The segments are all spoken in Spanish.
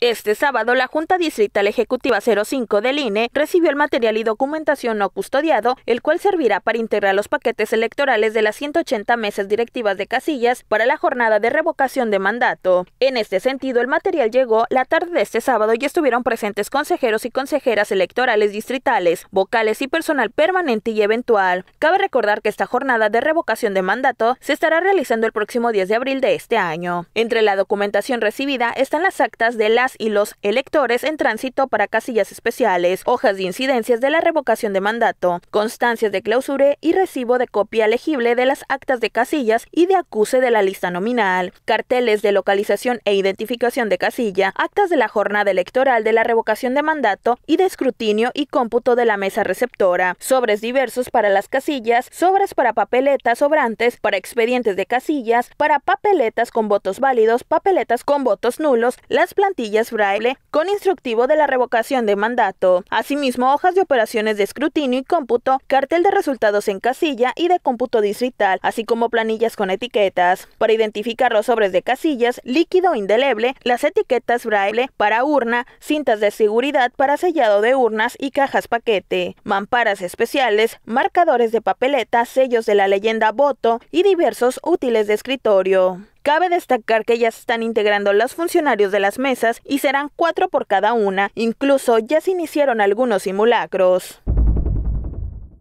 Este sábado, la Junta Distrital Ejecutiva 05 del INE recibió el material y documentación no custodiado, el cual servirá para integrar los paquetes electorales de las 180 mesas directivas de casillas para la jornada de revocación de mandato. En este sentido, el material llegó la tarde de este sábado y estuvieron presentes consejeros y consejeras electorales distritales, vocales y personal permanente y eventual. Cabe recordar que esta jornada de revocación de mandato se estará realizando el próximo 10 de abril de este año. Entre la documentación recibida están las actas de la y los electores en tránsito para casillas especiales, hojas de incidencias de la revocación de mandato, constancias de clausure y recibo de copia legible de las actas de casillas y de acuse de la lista nominal, carteles de localización e identificación de casilla, actas de la jornada electoral de la revocación de mandato y de escrutinio y cómputo de la mesa receptora, sobres diversos para las casillas, sobres para papeletas sobrantes, para expedientes de casillas, para papeletas con votos válidos, papeletas con votos nulos, las plantillas braille con instructivo de la revocación de mandato, asimismo hojas de operaciones de escrutinio y cómputo, cartel de resultados en casilla y de cómputo distrital, así como planillas con etiquetas. Para identificar los sobres de casillas, líquido indeleble, las etiquetas braille para urna, cintas de seguridad para sellado de urnas y cajas paquete, mamparas especiales, marcadores de papeleta, sellos de la leyenda voto y diversos útiles de escritorio. Cabe destacar que ya se están integrando los funcionarios de las mesas y serán cuatro por cada una. Incluso ya se iniciaron algunos simulacros.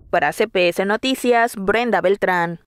Para CPS Noticias, Brenda Beltrán.